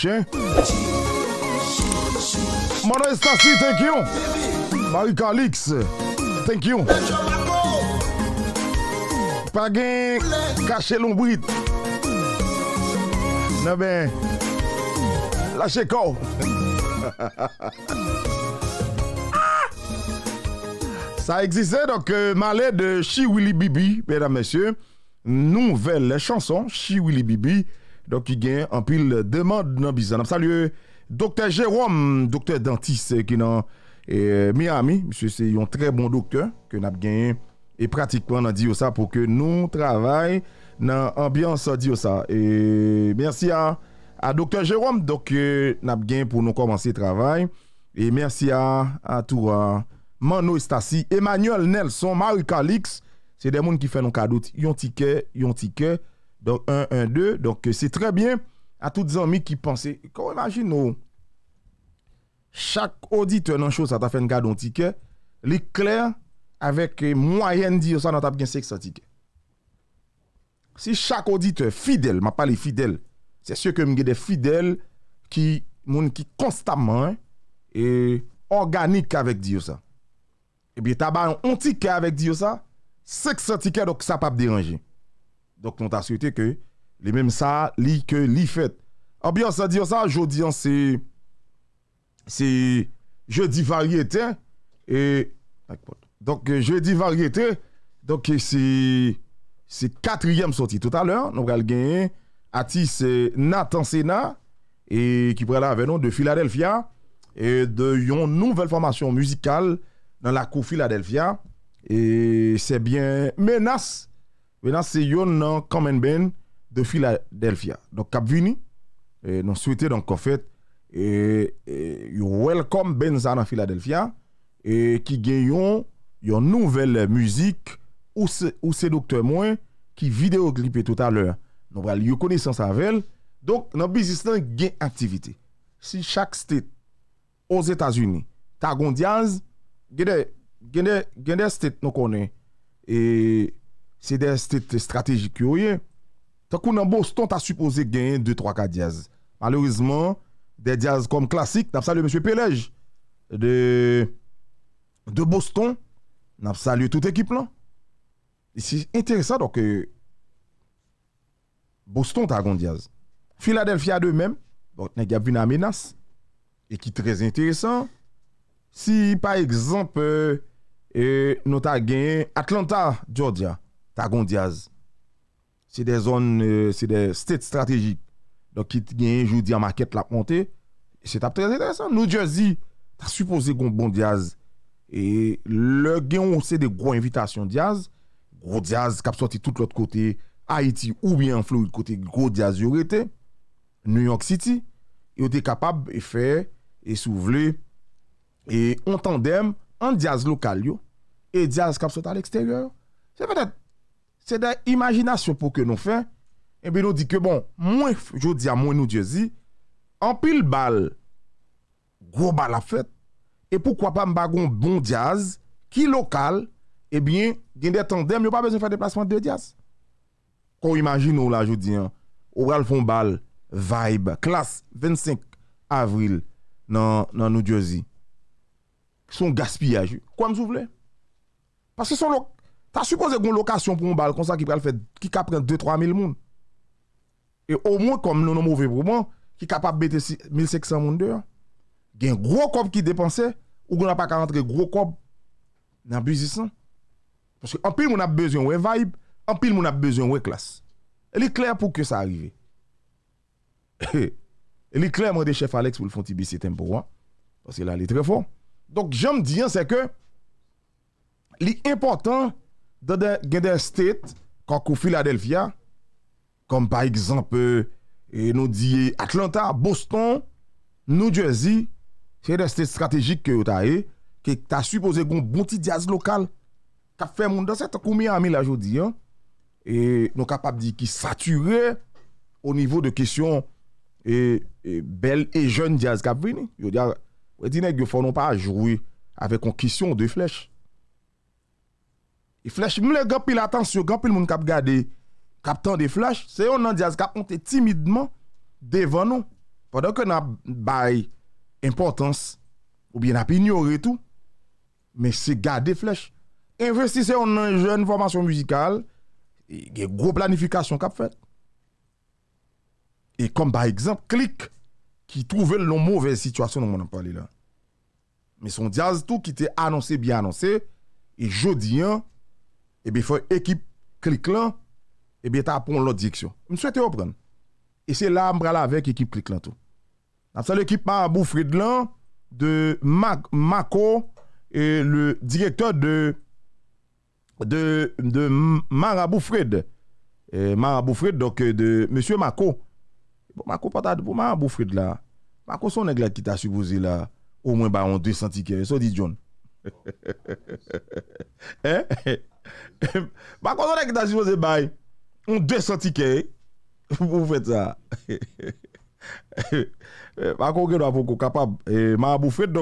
Che? Mano thank you. Marie Calix, thank you. Paguen, caché l'ombrite. Non ben, lâchez corps. Ah! Ça existait donc euh, Malais de Chi Willy Bibi, mesdames, messieurs. Nouvelle chanson, Chi Willy Bibi. Donc, il y a en pile demande dans le Salut, docteur Jérôme, docteur dentiste qui est dans eh, Miami. Monsieur, c'est un très bon docteur que nous avons gagné. Et pratiquement, on a dit ça pour que nous travaillions dans l'ambiance de ça. Et merci à, à docteur Jérôme, donc, nous avons pour nous commencer le travail. Et merci à, à Mano Stasi, Emmanuel Nelson, Marie Calix, c'est des gens qui font nos cadeaux. Ils ont ticket, ils ont Donk 1, 1, 2, donk se trebyen a tout zanmi ki panse. Ko imagine nou, chak odite nan chou sa ta fen gade on tikè, li kler avèk mwayen diyo sa nan tap gen seksotikè. Se chak odite fidèl, ma pali fidèl, se sye ke mge de fidèl ki moun ki konstanman, e organik avèk diyo sa. E eh bi taban on tikè avèk diyo sa, seksotikè doke sa pap deranje. Donk nou ta sute ke li menm sa li ke li fet. An bi an sa di an sa, jodi an se, se je di vari ete, e, donk je di vari ete, donk se, se katriyem soti tout aler, nou gal gen, ati se Nathan Sena, e ki pre la venon de Philadelphia, e de yon nouvel formasyon muzikal, nan la kou Philadelphia, e se bien menas, Ve nan se yon nan Kamen Ben de Philadelphia Donk Kabvini eh, Non souwete donk konfet eh, eh, You welcome Benza na Philadelphia Ki gen yon Yon nouvel müzik Ou se doktor mwen Ki videogripe tout aler Nou val yon kone san savel Donk nan bizistan gen aktivite Si chak stet Oz Etasuni, Tagondiaz Gen der stet Non konen E c'est des stratégies curieuses. Tant qu'on dans Boston, tu as supposé gagner 2-3 4 diaz. Malheureusement, des diaz comme classique, tu salué M. Pelège de, de Boston, tu salué toute équipe là. C'est intéressant donc euh, Boston t'a gagné diaz. Philadelphia de même, donc tu as a une menace et qui est très intéressant. Si par exemple, euh, euh nous avons gagné Atlanta, Georgia. Euh, la gondiaz. Se de zone, se de state strategik. Lò ki gen yon joudi a maket la ponte, se tap trez etre san. New Jersey, ta supose gondiaz, e lò gen ou se de gro invitasyon bon diaz, gro diaz kap soti tout l'ot kote, Haiti ou bien Floride kote, gro diaz yow ete, New York City, yow te kapab e fe, e souvle, e ontandem an diaz lokal yo, e diaz kap soti al eksteryor, se pe dete se de imajinasyon pou ke nou fe, e bi nou di ke bon, mwen jodi a mwen nou diezi, anpil bal, gwo bal a fet, e pou kwa pa mbagon bon diaz, ki lokal, e bi gen de tendem, yo pa bezon fa deplasman de diaz. Kon imajin nou la jodi, ou al fon bal, vibe, klas 25 avril, nan nou diezi, son gaspillaj, kwa mzou vle? Pas se son lo, Ta suppose goun lokasyon pou mou bal kon sa ki pral fet ki kapren 2-3 mil moun. E o moun kom nou nou mouvè pou moun ki kapap bete 1.500 moun dè. Gen gro kob ki depanse ou goun apak a rentre gro kob nan buzisan. Pon se anpil moun ap bezyon wey vibe, anpil moun ap bezyon wey klas. Elè kler pou ke sa arrive. Elè kler moun de chef Alex pou l'fon ti bisit m pou wan. Pon se la lè tre fon. Donk jom diyan se ke li importan Gèndè stèt kakou Philadelphia, kom pa ekzampè e, nou diye Atlanta, Boston, New Jersey, chè yè stèt strategik kè yo ta e, kè ta supose goun bonti diaz lokal, kap fè moun dan sè ta koumi amè la jodi, e, nou kap ap di ki saturè ou nivou de kisyon e, bel e jön diaz kap vini. Yo di nèk yo fò non pa a jowi avè kon kisyon ou deflech. E flesh mle gapil atansyo, gapil moun kap gade Kap tan de flesh Se yon nan diaz kap, mwen te timidman Devan nou Padan ke nan bay importans Ou bien ap ignore tou Men se gade flesh Investise yon nan jen vormasyon musikal e Ge gro planifikasyon kap fet E kom bay ekzant, klik Ki touven loun mouvez situasyon Mwen an pali la Men son diaz tou ki te anonse, bi anonse E jodi an Ebi fwe ekip klik lan Ebi ta pon lot dijeksyon Mwen sou ete opren Ese lam brala avek ekip klik lan Nansal ekip Marabou Fred lan De Mako E le direktor de De Marabou Fred Marabou Fred Monsie Mako bon, Mako son e gled ki ta subozi la Ou mwen ba yon desanti kere Son di John he he he he he he he he he he he bako zon ek ita si fose bay un 200 tike pou fwet sa he he he he he bako gen wavou kou kapab Marabou Fred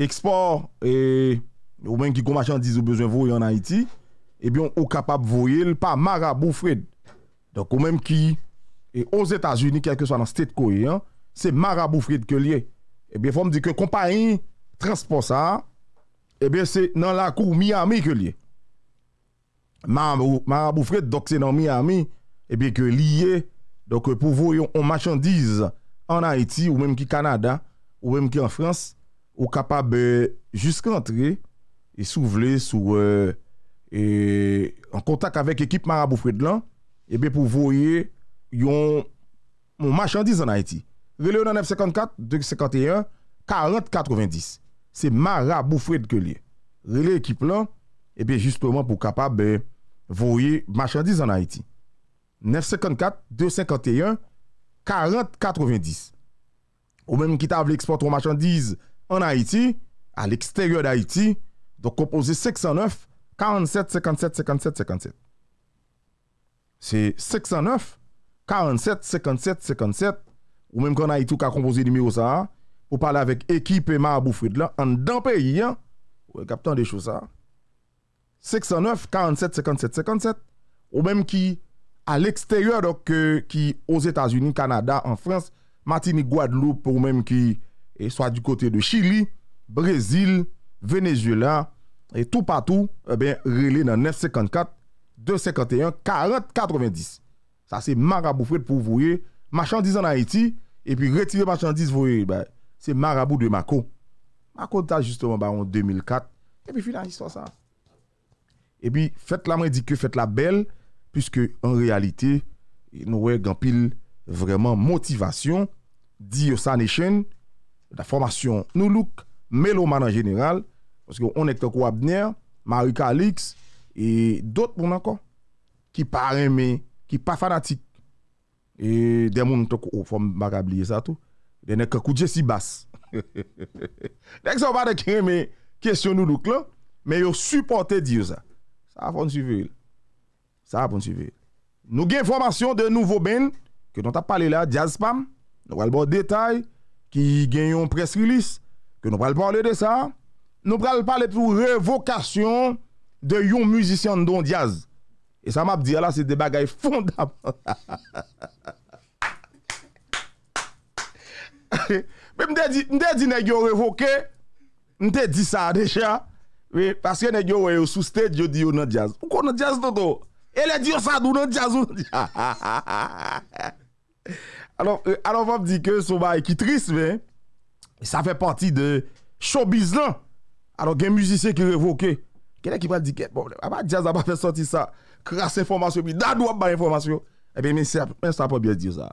ekspor euh, ou men ki kou machan diz ou bezwen vou yon Haiti ebyon eh ou kapab vou yil pa Marabou Fred ou men ki e ou Zeta Zuni ke ake sou anan state kou yon se Marabou Fred ke liye ebyon eh fwom di ke kompanyan transport sa Ebe, eh se nan la kou Miami ke liye. Marabou Fred, doke se nan Miami, ebe, eh ke liye, doke pou voye yon machandiz an Haiti, ou mèm ki Kanada, ou mèm ki an Frans, ou kapab euh, jiske antre e souvle sou euh, en kontak avek ekip Marabou Fred lan, ebe, eh pou voye yon machandiz an Haiti. Vele ou nan F-54, F-51, 40-90. Se ma rabou fred ke li. Le ekip lan, ebe justement pou kapab voye machandise an Haiti. 9.54, 2.51, 40.90. Ou menm ki ta vle eksporto machandise an Haiti, al eksteryo d'Haiti, do kompoze 609, 47, 57, 57, 57. Se 609, 47, 57, 57, ou menm kon Haiti ou ka kompoze numero sa a, pour parler avec équipe et Marabout en dans pays, hein, des choses ça. 47 57 57 ou même qui à l'extérieur donc qui aux États-Unis, Canada, en France, Martinique, Guadeloupe ou même qui soit du côté de Chili, Brésil, Venezuela et tout partout, eh bien relé dans 954 251 40 90. Ça c'est Marabout pour vous marchandises en Haïti et puis retirer marchandises vous voyez bah, Se marabou de mako. Mako ta justement ba yon 2004. E bi finan jistwa sa. E bi fet la mwen di ke fet la bel. Piske en realite. Nou wey gampil. Vreman motivasyon. Di yosan e chen. Da formasyon nou luk. Melo man an general. Onet toko wab nyer. Marika Alix. E dot moun akon. Ki pa reme. Ki pa fanatik. E demoun toko ou form magabliye sa tout. Denè kakou dje si bas. Dèk se ou pa de kreme kèsyon nou nou klo, mè yo supporte diyo sa. Sa apon si vè. Nou gen informasyon de nouvo ben, ke nou ta pale la jazz spam, nou pral bo detay, ki gen yon pres rilis, ke nou pral pale de sa, nou pral pale pou revokasyon de yon müzisyon don jazz. E sa map diyo la se de bagay fondam. Ha ha ha ha ha ha ha ha. Mais m'te dit, m'te dit nèg yo révoqué, dit ça déjà. parce que nèg yo au sous stage je dit yo jazz. Ou kon jazz toto? Elle dit ça nous, jazz alors euh, alors on me dire que son bail qui triste mais ça fait partie de showbiz là. Alors un musicien qui révoqué. est qui va dire que bon, Le jazz a pas fait sortir ça. Crasse information puis dadou pas information. Eh bien mais ça pas bien dire ça.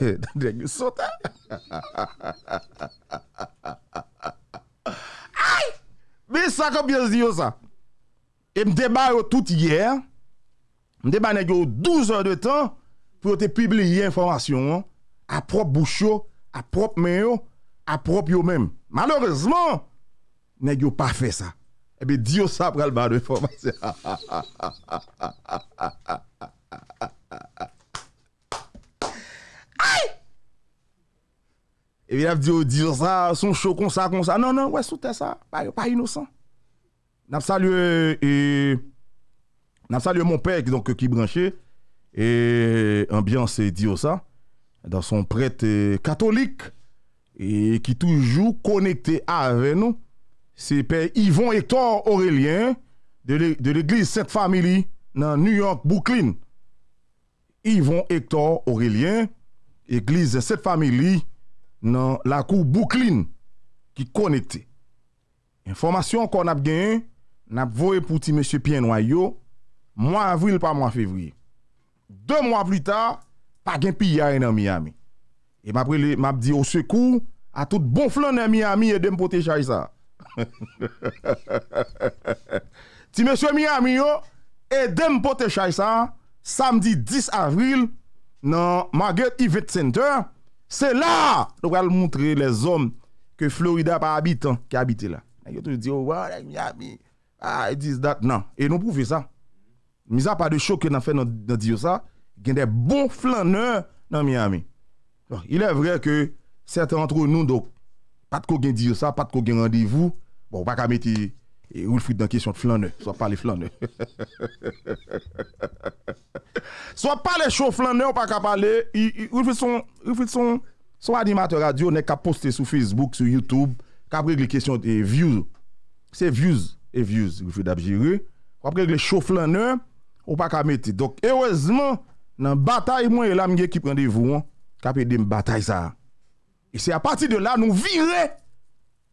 He, dan den yon sota. Ay, mi sakop yon sdiyon sa. E mdeba yo tout yery. Mdeba negyon 12 an de tan pou yo te piblye informasyon. A prop boucho, a prop menyo, a prop yo men. Malorezman, negyon pa fe sa. E bi diyon sa pral bar de informasyon. Ha ha ha ha ha ha ha ha ha ha ha ha ha ha ha. Evidav diyo diyo sa Son chokon sa kon sa Nan nan wè soute sa Par inosan Naf salye Naf salye moun pek Ki branche Enbyan euh, se diyo sa Dan son prete katolik Ki toujou konekte ave nou Se pe Yvon Hector Aurelien De l'eglise set family Nan New York Brooklyn Yvon Hector Aurelien Yvon Hector Aurelien Eglise set famili nan la kou Buklin ki konete. Enformasyon kon ap gen, nap voe pou ti M. Pienwayo, mwa avril pa mwa fevri. De mwa pli ta, pa gen pi yare nan Miami. E map di o sekou, a tout bon flan nan Miami e dem pote chaysa. Ti M. Miami yo, e dem pote chaysa, samdi 10 avril, nan Margaret Yvette Center, se la, nou pral mountre les zon ke Florida pa abite, ki abite la. Nan yotou diyo, wou, yotou miyami, ah, yotou diyo dat, nan, e nou prouve sa. Misa pa de chok ke nan fè nan diyo sa, gen de bon flan nan, nan miyami. Ilè vre ke, sete antro nou, dok, pat ko gen diyo sa, pat ko gen randevou, bon, baka meti, E Wilfrid dan kesyon flan nou. Swa pale flan nou. Swa pale show flan nou. Ou pa ka pale. Wilfrid son animator radio. Nè ka poste sou Facebook. Sou Youtube. Ka prek le kesyon de views. Se views. E views. Wilfrid abjire. Kwa prek le show flan nou. Ou pa ka mette. Dok erozman. Nan batay mwen el amye ki prende vouan. Ka pe dem batay sa. E se apati de la nou vire.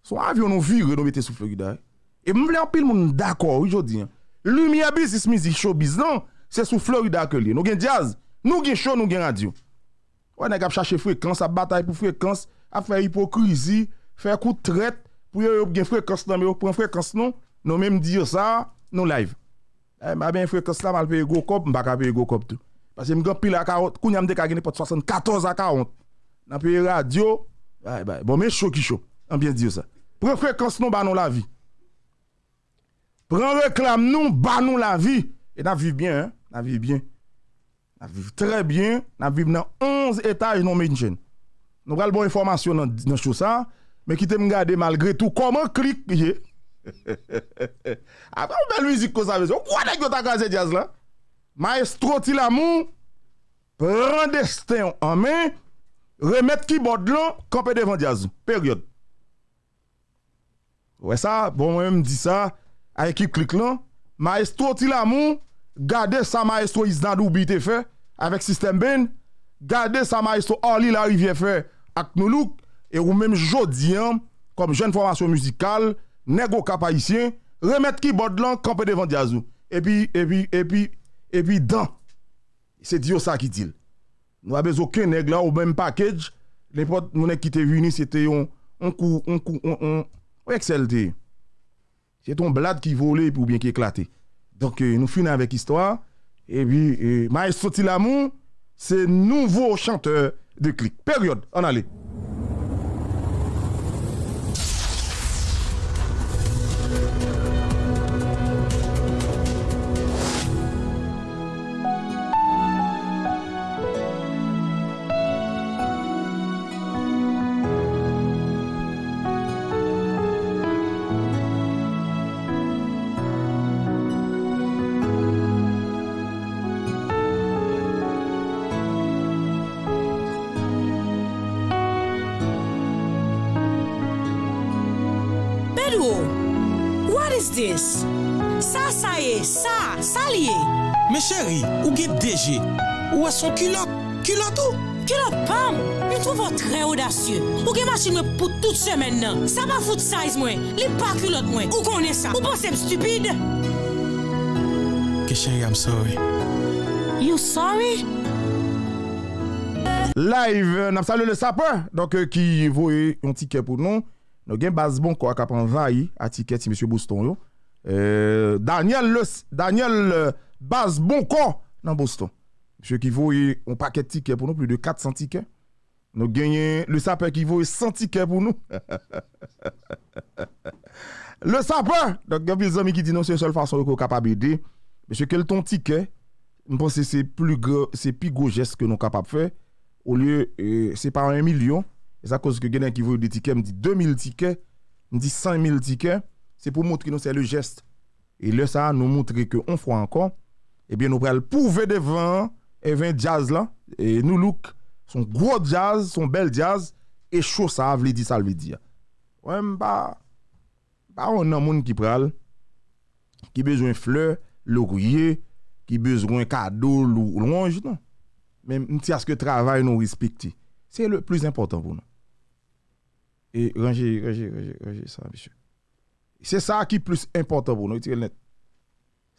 Swa avyon nou vire. Nou mette sou flan nou. E mwen vle anpil moun d'akor oujodi an. Lumi abis ismiz isho biz nan, se sou Florida akoli. Nou gen jazz, nou gen show, nou gen radio. Ou ane gap chache frekans, a batay pou frekans, a fè hipokrizi, fè koutret, pou yo gen frekans nan, nou mèm diyo sa, nou live. Mwen frekans nan, mwen peye go kop, mwen baka peye go kop tou. Pase mwen gampil akarot, kounyan mdek a geni pot 74 akarot. Nan peye radio, mwen eh, bon, show ki show, mwen biye diyo sa. Pou yo frekans nan, banon la vi. Pren reklam nou, ban nou la vi. E nan viv bien, nan viv bien. Nan viv tre bien, nan viv nan onze etaj non nou menjen. Nou bral bon informasyon nan chou sa, men ki te m gade malgre tou, koman klik piye. Ape ou bel mizik ko sa vez, ou kwa dek yo ta kaze jazz la? Maestro ti la moun, pren desten anmen, remet kibod lan, kompe devan jazz, peryode. Ouwe sa, bon mwen m di sa, a ekip klik lan, maestro ti la moun, gade sa maestro iz nan nou bi te fe, avek sistem ben, gade sa maestro or li la ou viye fe, ak nou luk, e ou menm jodi an, kom jen formasyon musikal, neg o kapayisyen, remet ki bod lan, kompe devan di azou, epi, epi, epi, epi dan, se diyo sa ki dil, nou abez okè neg la ou menm pakej, le pot nou nek ki te vini, se te yon, yon kou, yon kou, yon, yon eksel te yon, c'est ton blade qui volait ou bien qui éclatait. Donc, euh, nous finissons avec histoire. Et puis, euh, Maestro Tilamou, c'est nouveau chanteur de clic. Période, on allait. Sa sa ye, sa, sa liye Mè chèri, ou gèp deje Ou wè son kulot, kulot ou Kulot pam, yon tou vò trè odasyè Ou gèm achin wè pout tout semen nan Sa pa fout sa iz mwen, li pa kulot mwen Ou konè sa, ou bò semp stupide Kè chèri, am sorry You sorry? Live, euh, nam salè le sapè Donk ki euh, vou e yon tikèp ou non Nou gen Bazbonko akap anvayi atiket si M. Boston yo. Euh, Daniel euh, Bazbonko nan Boston. M. Kivoye an paket tiket pou nou, plus de 400 tiket. Nou genyen le sapen Kivoye 100 tiket pou nou. Le sapen, nou gen bil zami ki di nou, se sol fason yo kapap ede. M. Kelton tiket, nou pon se se pi gojes ke nou kapap fe. Ou liye se par an 1 milyon. E sa koz ke genen ki vwou de tike, mdi 2000 tike, mdi 100 000 tike, se pou mwotri nou se le jeste. E le sa nou mwotri ke on fwa ankon, ebyen nou pral pou ve devan, e ven jazz la, e nou luk son gros jazz, son bel jazz, e chosav li di salve di ya. Wèm ba, ba wè nan moun ki pral, ki bejwen fleur, lorouye, ki bejwen kado, lorou, lorou, jiton. Men mtia se ke travay nou respikti, se le plus important pou nou. E raje, raje, raje, raje, sa, bichou. Se sa ki plus important pou nou, iti el net.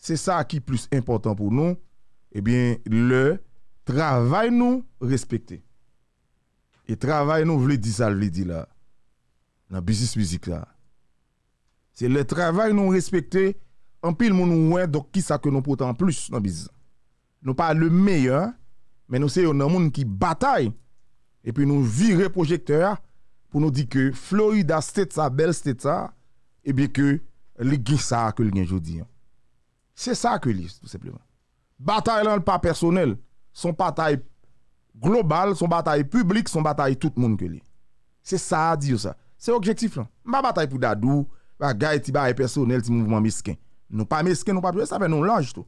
Se sa ki plus important pou nou, ebyen eh le travay nou respekte. E travay nou vle di sa, vle di la. Nan bizis mizika. Se le travay nou respekte, anpil moun nou wè, dok ki sa ke nou potan plus nan bizis. Nou pa le meyè, men nou se yon nan moun ki batay, e pi nou vire projekte ya, pou nou di ke Florida stetsa bel stetsa ebe ke li gisa akol gen jodi an se sa akoli tout sepleman bataye lan l pa personel son bataye global son bataye publik, son bataye tout moun koli se sa a di yo sa se objektif lan, mba bataye pou dadou va gaye ti ba e personel ti mouvman mesken nou pa mesken, nou pa piwè, sa ven nou lanj to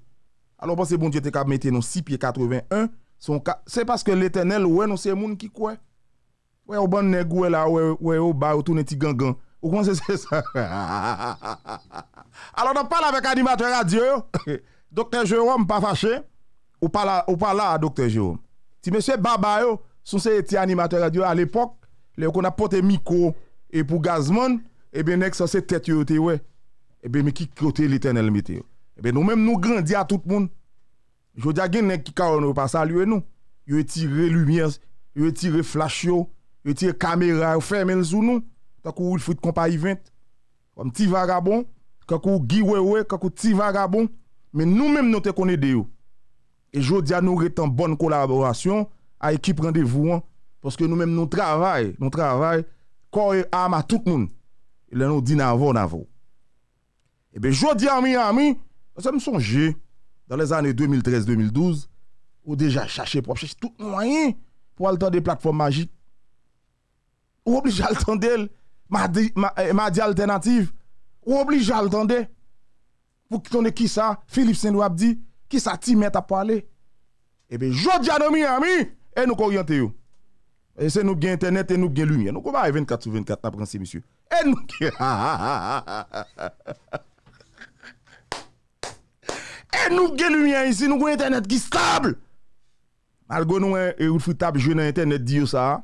alon pan se bon diyo te kap metye nou 6 piye 81, son ka se paske l etenel wè nou se moun ki kowe Ouais, au bon nègre là, ouais, ouais, au bas, autour petit gangan. Ou comment c'est ça? Alors, on parle avec animateur radio. docteur Jérôme, pas fâché. Ou pas là, ou pas là, docteur Jérôme. Si monsieur Baba, yo, son c'est animateur radio à l'époque, le qu'on a porté micro et pour Gazman, et bien, next, ça c'est tête, yo, ouais. Et bien, mais qui côté l'éternel yo. Et bien, nous même nous grandis à tout le monde. Je dis à qui qui pas saluer nous. Yo tiré lumière, yo tiré flash yo. Et tire caméra, yo ferme sous nous. Tant couru foot compagnie 20. Comme petit vagabond, quand couru Guy quand petit Mais nous-mêmes nous te connaissons Et e je dis à nous en bonne collaboration à équipe rendez-vous parce que nous-mêmes nous travaillons, nous travaillons corps et âme à tout le monde. Et là nous dit n'avons avant. Et bien je dis à mes amis, ça me dans les années 2013-2012 ou déjà cherché pour chercher tout moyen pour aller dans des plateformes magiques Ou obli jal tande el? Ma di eh, alternatif? Ou obli jal tande? Fou ki tonne ki sa? Filip Senouab di? Ki sa ti met ap pale? Ebe eh jod janomi ami! E nou kon yante yo? E se nou gen internet, nou gen lumiye. Nou kon ba 24-24 nan pransi misyo? E nou gen lumiye isi! E e nou gen internet ki stable! Malgo nou e ou foutab jwen internet di yo sa ha?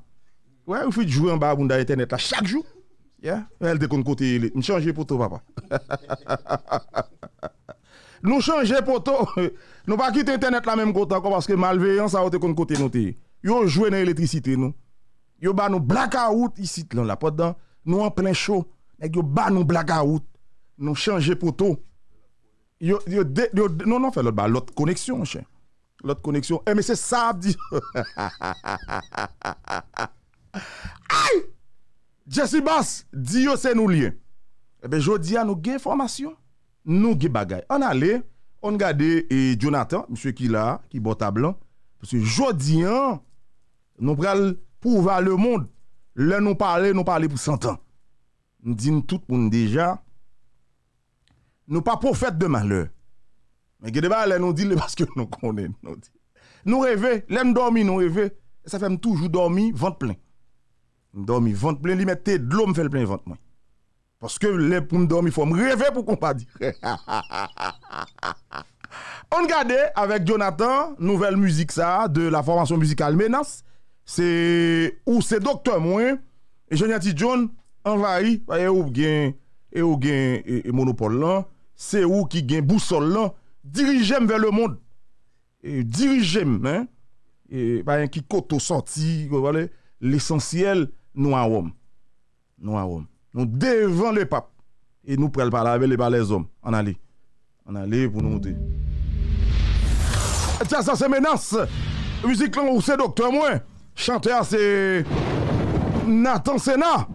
Ouais, il faut jouer en bas à Internet là, chaque jour. Yeah? Elle déconne côté, il est. Changer pour toi, papa. nous changer pour toi. Nous pas quitter Internet la même côté parce que malveillance a été de côté nous. Yo jouer dans l'électricité nous. Yo ba nous blackout ici là, là pas dedans. Nous en plein chaud. Et yo nous blackout. Nous changer pour toi. Yo, yo, non, non, fait l'autre, bah, l'autre connexion, chien. L'autre connexion. Eh, mais c'est ça, dit. Ay, Jesse Bass Diyo se nou liye eh Ebe jodi an nou ge informasyon Nou ge bagay, an ale On gade Jonathan, msye ki la Ki bota blan, msye jodi an Nou prel pou ouve al le moun Len nou pale, nou pale pou 100 an Nou di nou tout moun deja Nou pa pou fete de malheur Men gede ba len nou di Le baske nou konen Nou reve, len nou dormi, nou reve Sa fem toujou dormi, vante plen M do mi vante plen li mette, de l'om fèl plen vante mwen. Paske lè pou m do mi fò m revè pou kon pa di. On gade avèk Jonathan, nouvel müzik sa, de la formasyon müzikal menas, ou se doktor mwen, e Jean-Yati John, anvayi, e ou gen monopole lan, se ou ki gen bousol lan, dirijem vèl le moun, dirijem, ki koto sorti, l'esensyel, Nou an wom Nou an wom Nou devan le pap E nou prel pa la vele ba le zom An ali An ali pou nou mouti Etia sa se menas Rizik lan ou se doktor mwen Chante a se Nathan Sena